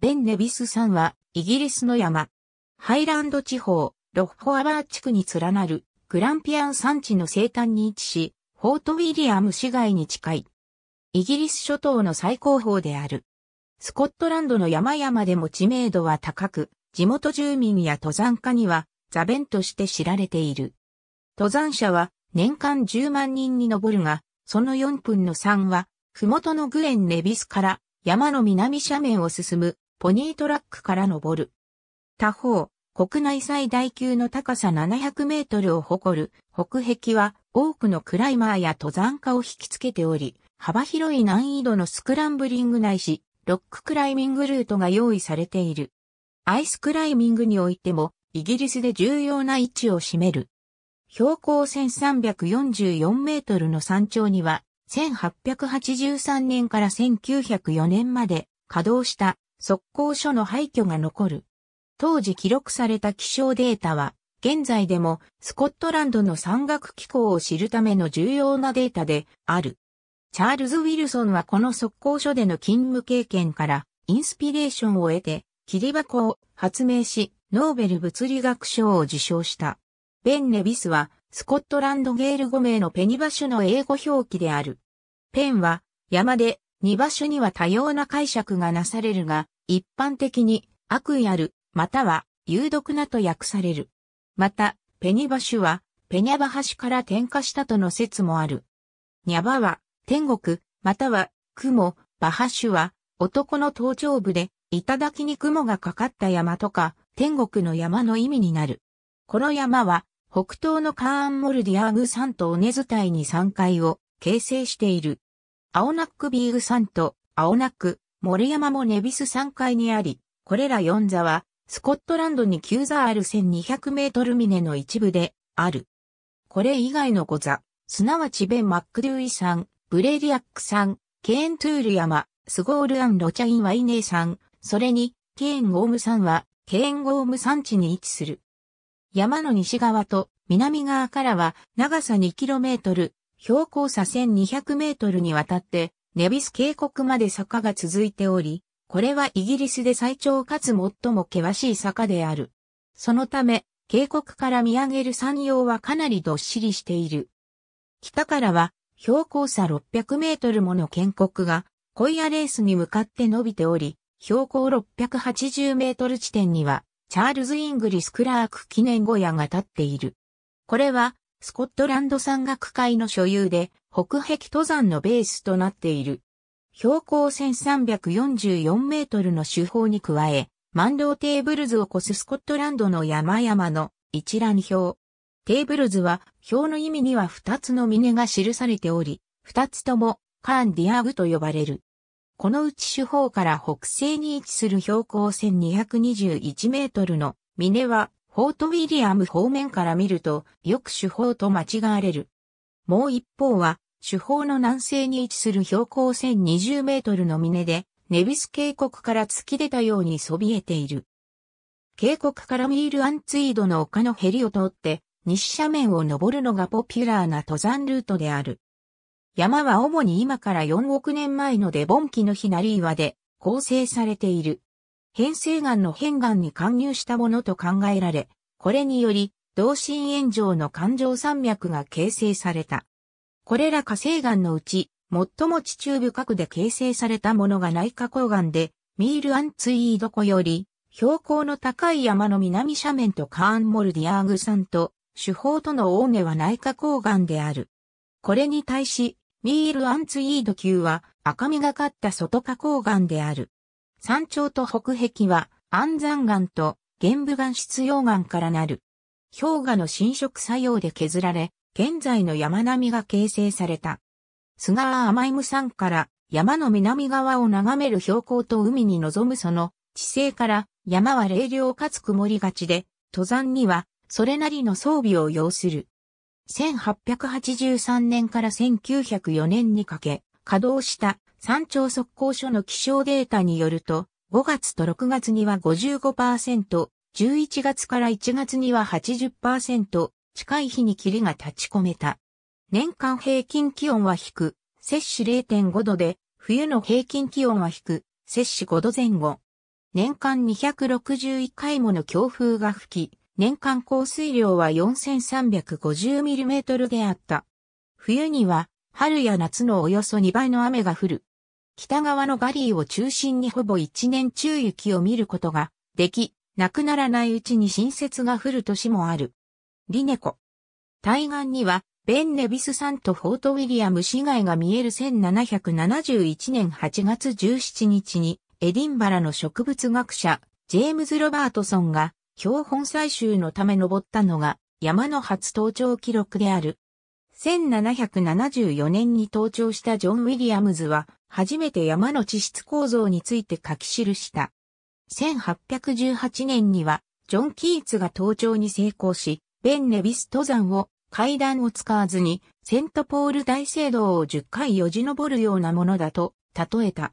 ベン・ネビス山は、イギリスの山。ハイランド地方、ロッフォアバー地区に連なる、グランピアン山地の西端に位置し、フォートウィリアム市街に近い。イギリス諸島の最高峰である。スコットランドの山々でも知名度は高く、地元住民や登山家には、座弁として知られている。登山者は年間10万人に上るが、その4分の3は、麓のグレン・ネビスから山の南斜面を進むポニートラックから登る。他方、国内最大級の高さ700メートルを誇る北壁は多くのクライマーや登山家を引きつけており、幅広い難易度のスクランブリングないし、ロッククライミングルートが用意されている。アイスクライミングにおいても、イギリスで重要な位置を占める。標高1344メートルの山頂には、1883年から1904年まで稼働した速攻所の廃墟が残る。当時記録された気象データは、現在でもスコットランドの山岳気候を知るための重要なデータである。チャールズ・ウィルソンはこの速攻所での勤務経験からインスピレーションを得て、霧箱を発明し、ノーベル物理学賞を受賞した。ベン・ネビスは、スコットランドゲール5名のペニバシュの英語表記である。ペンは、山で二場所には多様な解釈がなされるが、一般的に悪意ある、または有毒なと訳される。また、ペニバシュは、ペニャバ橋から転化したとの説もある。ニャバは、天国、または、雲、バハシュは、男の頭頂部で、頂に雲がかかった山とか、天国の山の意味になる。この山は、北東のカーンモルディアーグ山とネズタいに山階を形成している。青ナックビーグ山と青ナック森山もネビス山階にあり、これら4座はスコットランドに9座ある1200メートル峰の一部である。これ以外の5座、すなわちベン・マックドゥイん、ブレリアック山、ケーントゥール山、スゴールアン・ロチャイン・ワイネー山、それにケーン・ゴーム山はケーン・ゴーム山地に位置する。山の西側と南側からは長さ2トル、標高差1200メートルにわたって、ネビス渓谷まで坂が続いており、これはイギリスで最長かつ最も険しい坂である。そのため、渓谷から見上げる山陽はかなりどっしりしている。北からは、標高差600メートルもの建国が、コイアレースに向かって伸びており、標高680メートル地点には、チャールズ・イングリス・クラーク記念小屋が建っている。これは、スコットランド山岳会の所有で、北壁登山のベースとなっている。標高1344メートルの手法に加え、マンローテーブルズを越すスコットランドの山々の一覧表。テーブルズは、表の意味には2つの峰が記されており、2つともカーンディアグと呼ばれる。このうち手法から北西に位置する標高1221メートルの峰はフォートウィリアム方面から見ると、よく手法と間違われる。もう一方は、手法の南西に位置する標高1020メートルの峰で、ネビス渓谷から突き出たようにそびえている。渓谷からミールアンツイードの丘のヘリを通って、西斜面を登るのがポピュラーな登山ルートである。山は主に今から4億年前のデボン紀のヒナリ岩で構成されている。変成岩の変岩に貫入したものと考えられ、これにより、同心円状の環状山脈が形成された。これら火成岩のうち、最も地中深くで形成されたものが内火口岩で、ミール・アンツイード湖より、標高の高い山の南斜面とカーン・モルディアーグ山と、手法との大根は内火口岩である。これに対し、ミール・アンツイード級は赤みがかった外火口岩である。山頂と北壁は安山岩と玄武岩質溶岩からなる。氷河の侵食作用で削られ、現在の山並みが形成された。菅川甘い無山から山の南側を眺める標高と海に臨むその地勢から山は冷涼かつ曇りがちで、登山にはそれなりの装備を要する。1883年から1904年にかけ稼働した山頂測候所の気象データによると、5月と6月には55%、11月から1月には80%、近い日に霧が立ち込めた。年間平均気温は低、摂氏0.5度で、冬の平均気温は低、摂氏5度前後。年間261回もの強風が吹き、年間降水量は 4350mm であった。冬には、春や夏のおよそ2倍の雨が降る。北側のガリーを中心にほぼ一年中雪を見ることができ、なくならないうちに新雪が降る年もある。リネコ。対岸には、ベンネビス山とフォートウィリアム市街が見える1771年8月17日に、エディンバラの植物学者、ジェームズ・ロバートソンが、標本採集のため登ったのが、山の初登頂記録である。1774年に登頂したジョン・ウィリアムズは、初めて山の地質構造について書き記した。1818年には、ジョン・キーツが登頂に成功し、ベン・ネビス登山を階段を使わずに、セントポール大聖堂を10回よじ登るようなものだと、例えた。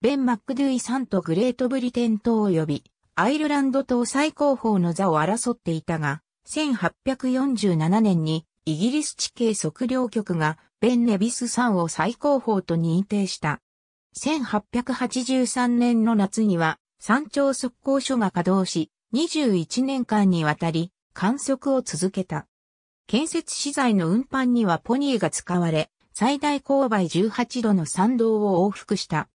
ベン・マックドゥイさんとグレートブリテン島及び、アイルランド島最高峰の座を争っていたが、1847年にイギリス地形測量局がベン・ネビス山を最高峰と認定した。1883年の夏には山頂測候所が稼働し、21年間にわたり観測を続けた。建設資材の運搬にはポニーが使われ、最大勾配18度の山道を往復した。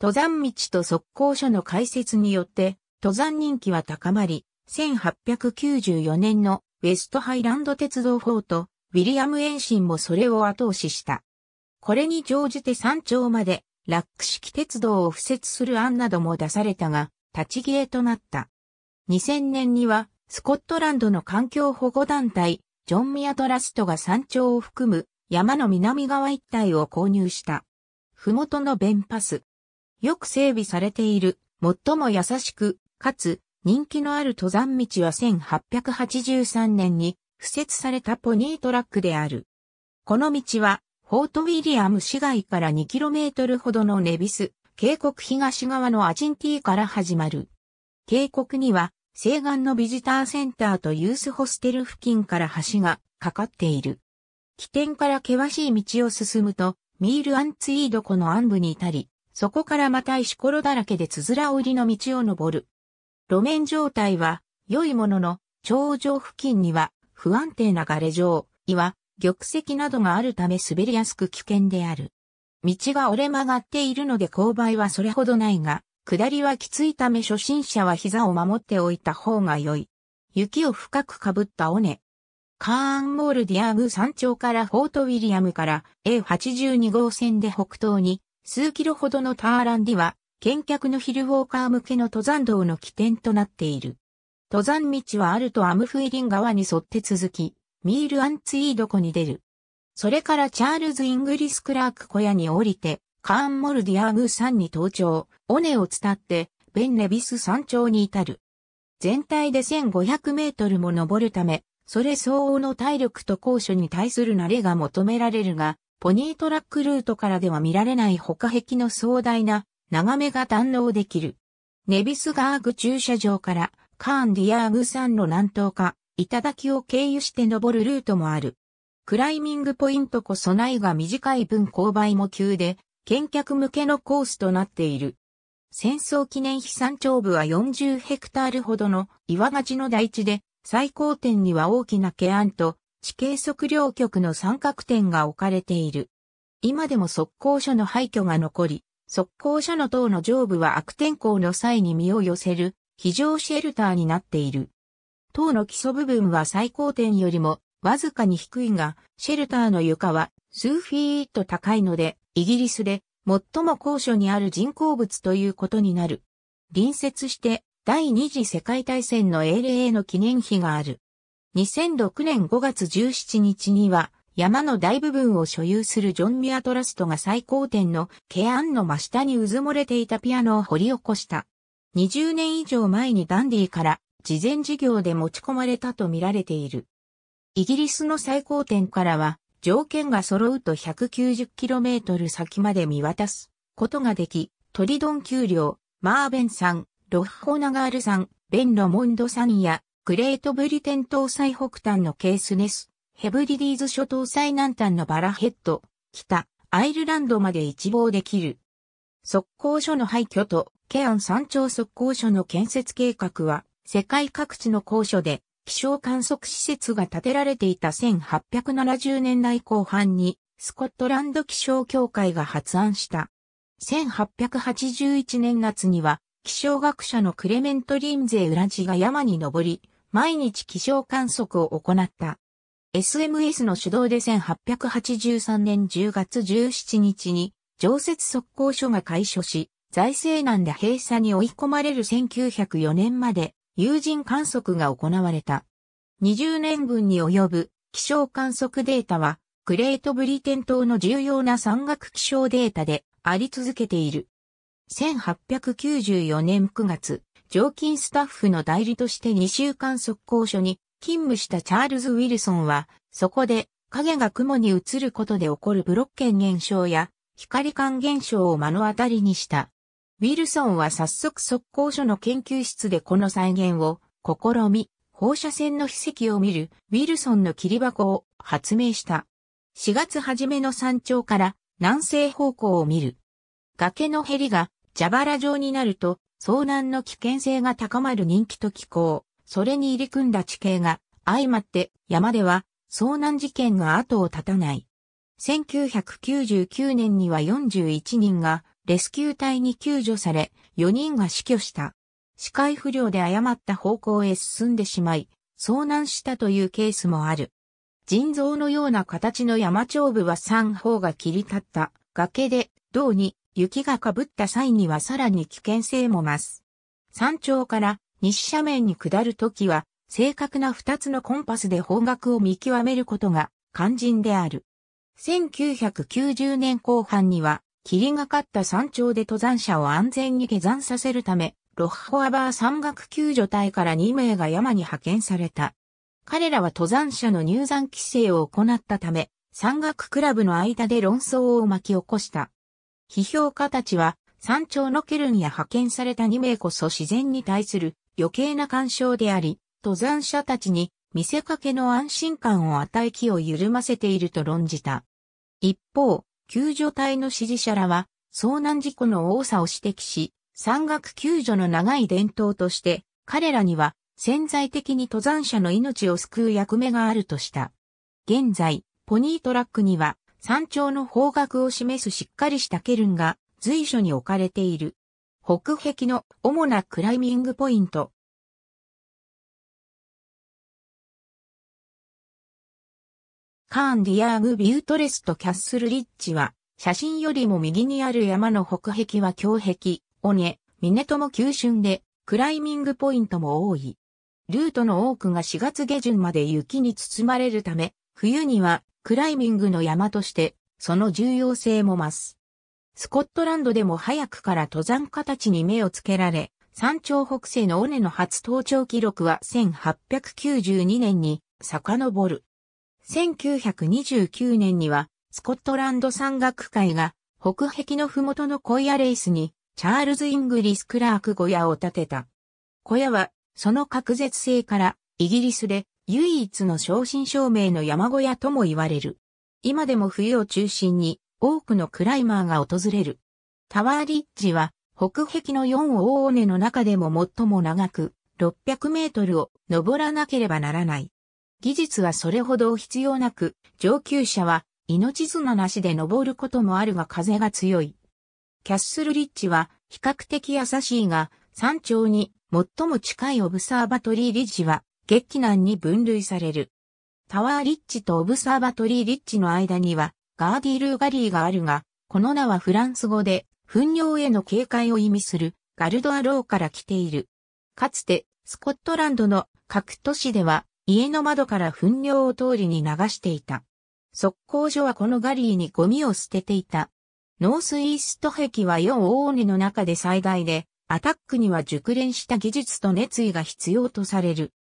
登山道と測候所の開設によって、登山人気は高まり、1894年のウェストハイランド鉄道法とウィリアム延伸もそれを後押しした。これに乗じて山頂まで、ラック式鉄道を敷設する案なども出されたが、立ち消えとなった。2000年には、スコットランドの環境保護団体、ジョン・ミアトラストが山頂を含む山の南側一帯を購入した。ふもとのベンパス。よく整備されている、最も優しく、かつ、人気のある登山道は1883年に敷設されたポニートラックである。この道は、フォートウィリアム市街から 2km ほどのネビス、渓谷東側のアジンティーから始まる。渓谷には、西岸のビジターセンターとユースホステル付近から橋がかかっている。起点から険しい道を進むと、ミール・アンツイード湖の暗部に至り、そこからまた石ころだらけでつづら折りの道を登る。路面状態は良いものの、頂上付近には不安定なガレ状、岩、玉石などがあるため滑りやすく危険である。道が折れ曲がっているので勾配はそれほどないが、下りはきついため初心者は膝を守っておいた方が良い。雪を深くかぶった尾根。カーンモールディアーグ山頂からフォートウィリアムから A82 号線で北東に数キロほどのターランディは、見客のヒルウォーカー向けの登山道の起点となっている。登山道はあるとアムフイリン川に沿って続き、ミール・アンツイード湖に出る。それからチャールズ・イングリス・クラーク小屋に降りて、カーン・モルディアーグ山に登頂、尾根を伝って、ベン・ネビス山頂に至る。全体で1500メートルも登るため、それ相応の体力と高所に対する慣れが求められるが、ポニートラックルートからでは見られない他壁の壮大な眺めが堪能できる。ネビスガーグ駐車場からカーン・ディアーグ山の南東か、頂を経由して登るルートもある。クライミングポイントこそないが短い分勾配も急で、見客向けのコースとなっている。戦争記念碑山頂部は40ヘクタールほどの岩勝ちの台地で、最高点には大きなケアンと地形測量局の三角点が置かれている。今でも速攻所の廃墟が残り、速攻所の塔の上部は悪天候の際に身を寄せる非常シェルターになっている。塔の基礎部分は最高点よりもわずかに低いが、シェルターの床は数フィート高いので、イギリスで最も高所にある人工物ということになる。隣接して第二次世界大戦の英霊への記念碑がある。2006年5月17日には山の大部分を所有するジョン・ミアトラストが最高点のケアンの真下に渦漏れていたピアノを掘り起こした。20年以上前にダンディから事前事業で持ち込まれたと見られている。イギリスの最高点からは条件が揃うと 190km 先まで見渡すことができ、トリドン丘陵、マーベン山、ロフホナガール山、ベンロモンド山やグレートブリテン島最北端のケースネス、ヘブリディーズ諸島最南端のバラヘッド、北、アイルランドまで一望できる。速攻所の廃墟とケアン山頂速攻所の建設計画は、世界各地の高所で気象観測施設が建てられていた1870年代後半に、スコットランド気象協会が発案した。1881年夏には、気象学者のクレメント・リンゼ・ウラジが山に登り、毎日気象観測を行った。SMS の主導で1883年10月17日に常設速攻所が開所し、財政難で閉鎖に追い込まれる1904年まで有人観測が行われた。20年分に及ぶ気象観測データは、グレートブリテン島の重要な山岳気象データであり続けている。1894年9月、常勤スタッフの代理として2週間速攻所に勤務したチャールズ・ウィルソンは、そこで影が雲に映ることで起こるブロッケン現象や光管現象を目の当たりにした。ウィルソンは早速速攻所の研究室でこの再現を試み、放射線の秘跡を見るウィルソンの切り箱を発明した。4月初めの山頂から南西方向を見る。崖のヘりが蛇腹状になると遭難の危険性が高まる人気と気候、それに入り組んだ地形が相まって山では遭難事件が後を絶たない。1999年には41人がレスキュー隊に救助され、4人が死去した。視界不良で誤った方向へ進んでしまい、遭難したというケースもある。腎臓のような形の山頂部は3方が切り立った崖で、銅に雪がかぶった際にはさらに危険性も増す。山頂から西斜面に下るときは、正確な2つのコンパスで方角を見極めることが肝心である。1990年後半には、霧がかった山頂で登山者を安全に下山させるため、ロッホアバー山岳救助隊から2名が山に派遣された。彼らは登山者の入山規制を行ったため、山岳クラブの間で論争を巻き起こした。批評家たちは、山頂のケルンや派遣された2名こそ自然に対する余計な干渉であり、登山者たちに見せかけの安心感を与え気を緩ませていると論じた。一方、救助隊の支持者らは、遭難事故の多さを指摘し、山岳救助の長い伝統として、彼らには潜在的に登山者の命を救う役目があるとした。現在、ポニートラックには山頂の方角を示すしっかりしたケルンが随所に置かれている。北壁の主なクライミングポイント、カーン・ディアーグ・ビュートレスとキャッスル・リッチは、写真よりも右にある山の北壁は強壁、尾根、峰とも急峻で、クライミングポイントも多い。ルートの多くが4月下旬まで雪に包まれるため、冬にはクライミングの山として、その重要性も増す。スコットランドでも早くから登山家たちに目をつけられ、山頂北西の尾根の初登頂記録は1892年に遡る。1929年には、スコットランド山岳会が、北壁の麓の小屋レースに、チャールズ・イングリス・クラーク小屋を建てた。小屋は、その隔絶性から、イギリスで唯一の正真正銘の山小屋とも言われる。今でも冬を中心に多くのクライマーが訪れる。タワーリッジは北壁の四大尾根の中でも最も長く600メートルを登らなければならない。技術はそれほど必要なく、上級者は命綱なしで登ることもあるが風が強い。キャッスルリッジは比較的優しいが、山頂に最も近いオブサーバトリーリッジは、月難に分類される。タワーリッチとオブサーバトリーリッチの間には、ガーディールーガリーがあるが、この名はフランス語で、糞尿への警戒を意味する、ガルドアローから来ている。かつて、スコットランドの各都市では、家の窓から糞尿を通りに流していた。速攻所はこのガリーにゴミを捨てていた。ノースイースト壁は4大根の中で最大で、アタックには熟練した技術と熱意が必要とされる。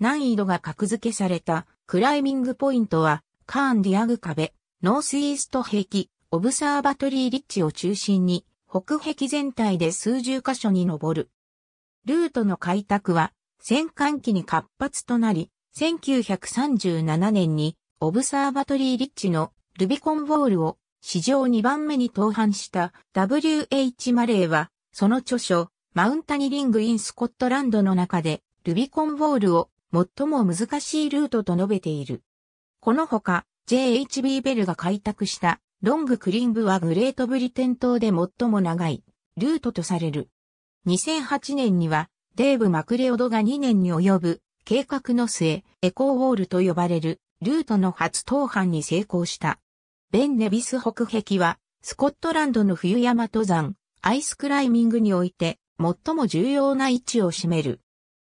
難易度が格付けされたクライミングポイントは、カーン・ディアグ壁、ノースイースト壁、オブサーバトリー・リッチを中心に、北壁全体で数十箇所に上る。ルートの開拓は、戦艦機に活発となり、1937年にオブサーバトリーリッチのルビコンボールを史上2番目に登板した W.H. マレーは、その著書、マウンタニリング・イン・スコットランドの中で、ルビコンボールを最も難しいルートと述べている。このほか、J.H.B. ベルが開拓したロングクリングはグレートブリテン島で最も長いルートとされる。2008年には、デーブ・マクレオドが2年に及ぶ計画の末、エコーウォールと呼ばれるルートの初登板に成功した。ベン・ネビス北壁は、スコットランドの冬山登山、アイスクライミングにおいて、最も重要な位置を占める。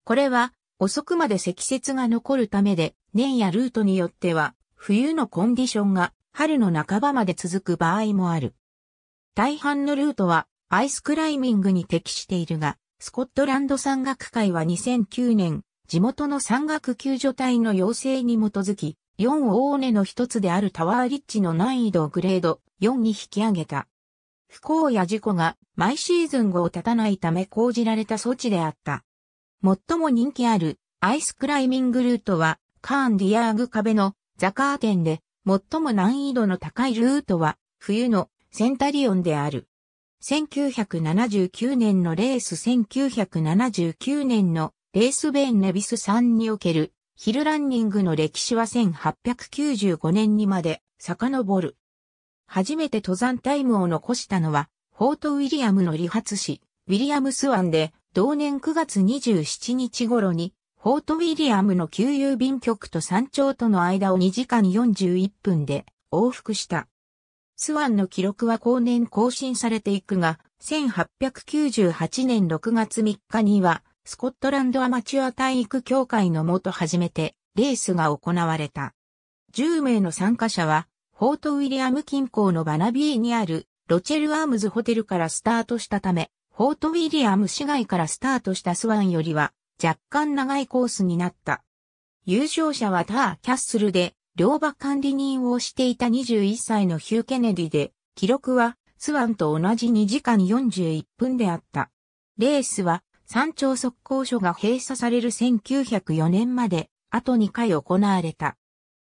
これは、遅くまで積雪が残るためで、年やルートによっては、冬のコンディションが春の半ばまで続く場合もある。大半のルートはアイスクライミングに適しているが、スコットランド山岳会は2009年地元の山岳救助隊の要請に基づき、4大根の一つであるタワーリッチの難易度をグレード4に引き上げた。不幸や事故が毎シーズン後を絶たないため講じられた措置であった。最も人気あるアイスクライミングルートはカーンディアーグ壁のザカーテンで最も難易度の高いルートは冬のセンタリオンである。1979年のレース1979年のレースベーン・ネビスんにおけるヒルランニングの歴史は1895年にまで遡る。初めて登山タイムを残したのは、フォート・ウィリアムの理髪師、ウィリアムスワンで、同年9月27日頃に、フォート・ウィリアムの旧郵便局と山頂との間を2時間41分で往復した。スワンの記録は後年更新されていくが、1898年6月3日には、スコットランドアマチュア体育協会のもと初めてレースが行われた。10名の参加者は、フォートウィリアム近郊のバナビーにあるロチェルアームズホテルからスタートしたため、フォートウィリアム市外からスタートしたスワンよりは若干長いコースになった。優勝者はター・キャッスルで、両馬管理人をしていた21歳のヒュー・ケネディで、記録はスワンと同じ2時間41分であった。レースは山頂速攻所が閉鎖される1904年まで、あと2回行われた。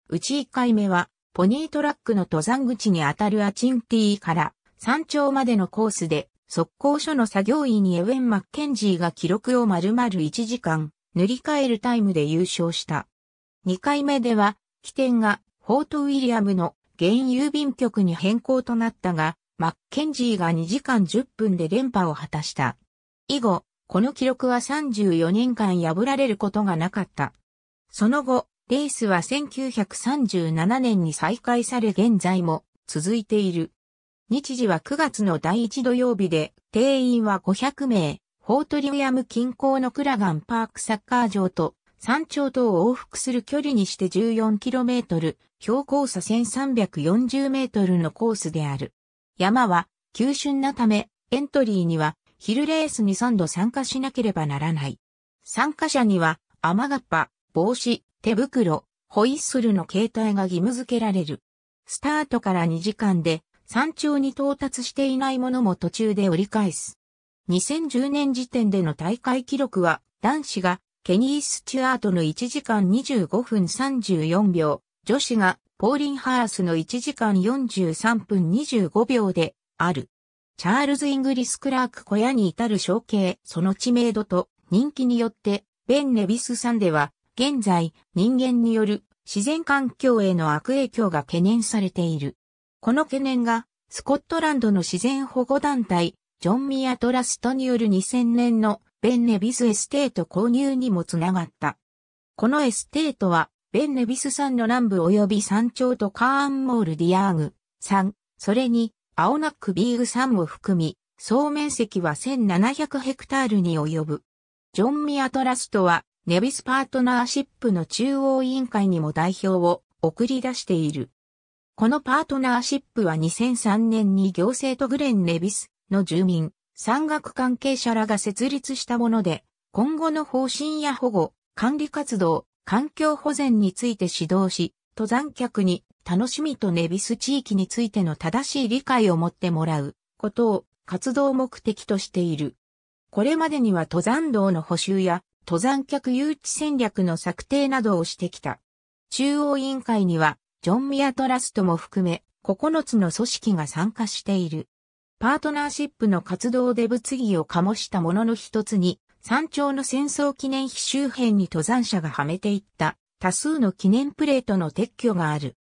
うち1回目は、ポニートラックの登山口にあたるアチンティーから山頂までのコースで、速攻所の作業員にエウェン・マッケンジーが記録を丸々1時間、塗り替えるタイムで優勝した。2回目では、起点がフォート・ウィリアムの現郵便局に変更となったが、マッケンジーが2時間10分で連覇を果たした。以後、この記録は34年間破られることがなかった。その後、レースは1937年に再開され現在も続いている。日時は9月の第1土曜日で、定員は500名、フォートリウアム近郊のクラガンパークサッカー場と山頂とを往復する距離にして 14km、標高差 1340m のコースである。山は急峻なため、エントリーには昼レースに3度参加しなければならない。参加者には、雨がっぱ、帽子、手袋、ホイッスルの携帯が義務付けられる。スタートから2時間で、山頂に到達していないものも途中で折り返す。2010年時点での大会記録は、男子がケニー・スチュアートの1時間25分34秒、女子がポーリン・ハースの1時間43分25秒である。チャールズ・イングリス・クラーク小屋に至る象形、その知名度と人気によって、ベン・ネビスさんでは、現在、人間による自然環境への悪影響が懸念されている。この懸念が、スコットランドの自然保護団体、ジョン・ミア・トラストによる2000年のベン・ネビスエステート購入にもつながった。このエステートは、ベン・ネビス山の南部及び山頂とカーンモール・ディアーグ山、それに青ナックビーグ3を含み、総面積は1700ヘクタールに及ぶ。ジョン・ミアトラストは、ネビスパートナーシップの中央委員会にも代表を送り出している。このパートナーシップは2003年に行政とグレン・ネビスの住民、山岳関係者らが設立したもので、今後の方針や保護、管理活動、環境保全について指導し、登山客に楽しみとネビス地域についての正しい理解を持ってもらうことを活動目的としている。これまでには登山道の補修や登山客誘致戦略の策定などをしてきた。中央委員会にはジョン・ミアトラストも含め9つの組織が参加している。パートナーシップの活動で物議を醸したものの一つに、山頂の戦争記念碑周辺に登山者がはめていった多数の記念プレートの撤去がある。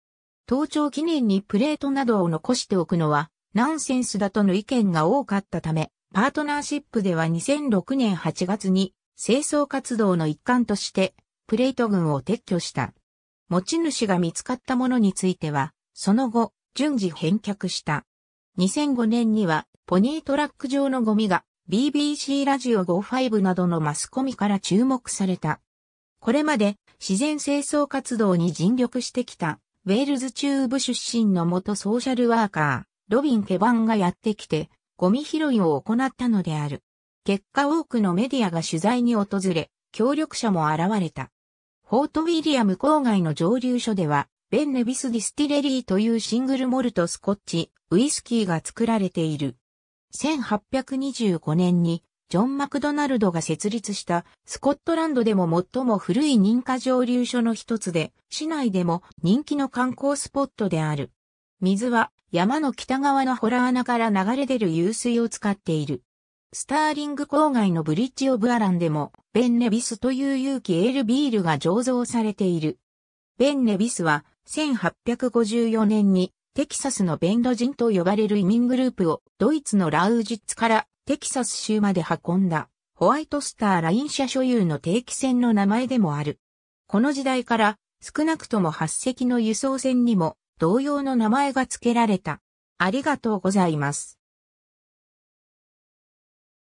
盗聴記念にプレートなどを残しておくのはナンセンスだとの意見が多かったため、パートナーシップでは2006年8月に清掃活動の一環としてプレート群を撤去した。持ち主が見つかったものについては、その後、順次返却した。2005年には、ポニートラック上のゴミが BBC ラジオ55などのマスコミから注目された。これまで自然清掃活動に尽力してきたウェールズ中部出身の元ソーシャルワーカー、ロビン・ケバンがやってきて、ゴミ拾いを行ったのである。結果多くのメディアが取材に訪れ、協力者も現れた。フォートウィリアム郊外の蒸留所では、ベンネビスディスティレリーというシングルモルトスコッチ、ウイスキーが作られている。1825年にジョン・マクドナルドが設立したスコットランドでも最も古い認可蒸留所の一つで、市内でも人気の観光スポットである。水は山の北側のホラー穴から流れ出る湧水を使っている。スターリング郊外のブリッジ・オブ・アランでも、ベン・ネビスという有機エールビールが醸造されている。ベン・ネビスは1854年にテキサスのベンド人と呼ばれる移民グループをドイツのラウジッツからテキサス州まで運んだホワイトスターライン社所有の定期船の名前でもある。この時代から少なくとも8隻の輸送船にも同様の名前が付けられた。ありがとうございます。